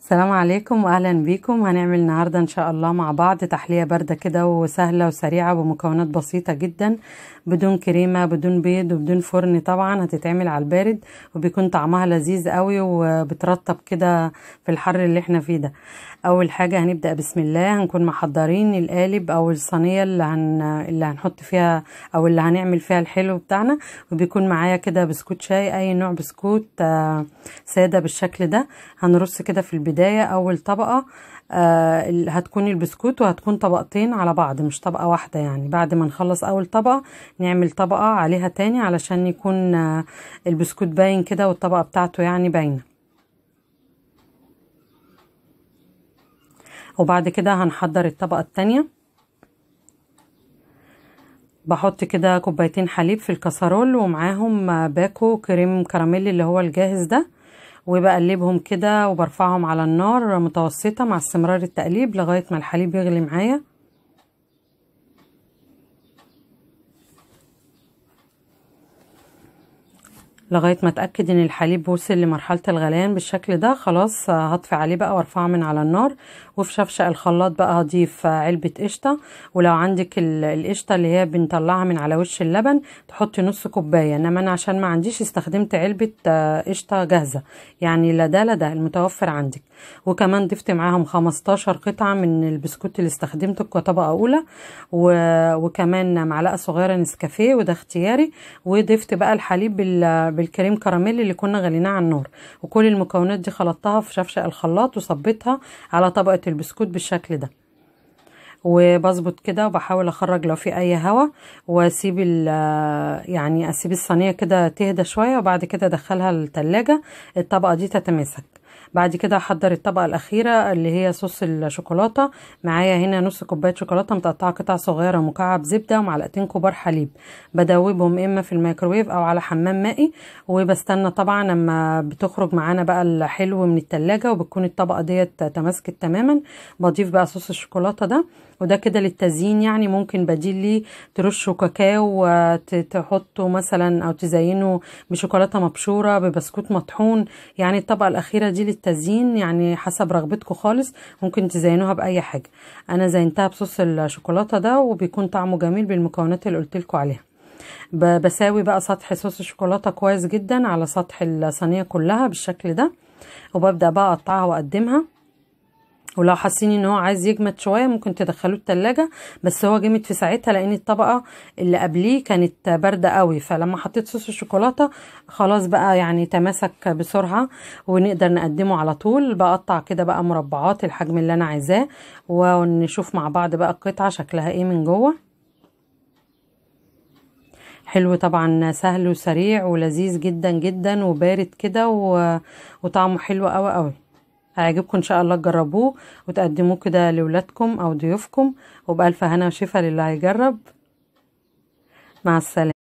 السلام عليكم واهلا بيكم هنعمل النهارده ان شاء الله مع بعض تحليه بارده كده وسهله وسريعه بمكونات بسيطه جدا بدون كريمه بدون بيض وبدون فرن طبعا هتتعمل على البارد وبيكون طعمها لذيذ قوي وبترطب كده في الحر اللي احنا فيه ده اول حاجه هنبدا بسم الله هنكون محضرين القالب او الصينيه اللي هن اللي هنحط فيها او اللي هنعمل فيها الحلو بتاعنا وبيكون معايا كده بسكوت شاي اي نوع بسكوت آه، ساده بالشكل ده هنرص كده في البداية أول طبقة آه، هتكون البسكوت وهتكون طبقتين على بعض مش طبقة واحدة يعني بعد ما نخلص أول طبقة نعمل طبقة عليها تاني علشان يكون آه، البسكوت باين كده والطبقة بتاعته يعني باينة وبعد كده هنحضر الطبقة التانية بحط كده كوبايتين حليب في الكسرول ومعاهم آه، باكو كريم كراميل اللي هو الجاهز ده وبقلبهم كده وبرفعهم على النار متوسطة مع استمرار التقليب لغاية ما الحليب يغلي معايا لغاية ما اتأكد ان الحليب وصل لمرحلة الغليان بالشكل ده خلاص هطفي عليه بقى وارفعه من على النار وفي شفشق الخلاط بقى هضيف علبة قشطة ولو عندك القشطة اللي هي بنطلعها من على وش اللبن تحطي نص كوباية انما انا عشان ما عنديش استخدمت علبة آه، قشطة جاهزة يعني لا ده لا ده المتوفر عندك وكمان ضفت معاهم 15 قطعة من البسكوت اللي استخدمته كطبقة اولى وكمان معلقة صغيرة نسكافيه وده اختياري وضفت بقى الحليب بال بالكريم كراميل اللي كنا غليناه على النار وكل المكونات دي خلطتها في شفشق الخلاط وصبتها على طبقة البسكوت بالشكل ده وبظبط كده وبحاول اخرج لو في اي هوا واسيب يعني اسيب الصينيه كده تهدى شويه وبعد كده ادخلها التلاجة الطبقه دي تتماسك بعد كده هحضر الطبقه الاخيره اللي هي صوص الشوكولاته معايا هنا نص كوبايه شوكولاته متقطعه قطع صغيره مكعب زبده ومعلقتين كبار حليب بدوبهم اما في الميكروويف او على حمام مائي وبستنى طبعا لما بتخرج معانا بقى الحلو من التلاجة وبتكون الطبقه ديت تماسكت تماما بضيف بقى صوص الشوكولاته ده وده كده للتزيين يعني ممكن بديل ليه ترشه كاكاو تحطه مثلا او تزينه بشوكولاته مبشوره ببسكوت مطحون يعني الطبقه الاخيره دي التزيين يعني حسب رغبتكم خالص ممكن تزينوها باي حاجه انا زينتها بصوص الشوكولاته ده وبيكون طعمه جميل بالمكونات اللي قلت لكم عليها بساوي بقى سطح صوص الشوكولاته كويس جدا على سطح الصينيه كلها بالشكل ده وببدا بقى اقطعها واقدمها ولو حاسين ان هو عايز يجمد شويه ممكن تدخلوه التلاجة بس هو جمد في ساعتها لان الطبقه اللي قبليه كانت بارده قوي فلما حطيت صوص الشوكولاته خلاص بقى يعني تماسك بسرعه ونقدر نقدمه على طول بقطع كده بقى مربعات الحجم اللي انا عايزاه ونشوف مع بعض بقى القطعه شكلها ايه من جوه حلو طبعا سهل وسريع ولذيذ جدا جدا وبارد كده وطعمه حلو قوي قوي هيعجبكم ان شاء الله تجربوه وتقدموه كده لولادكم او ضيوفكم وبألف هنا وشفا للي هيجرب مع السلامة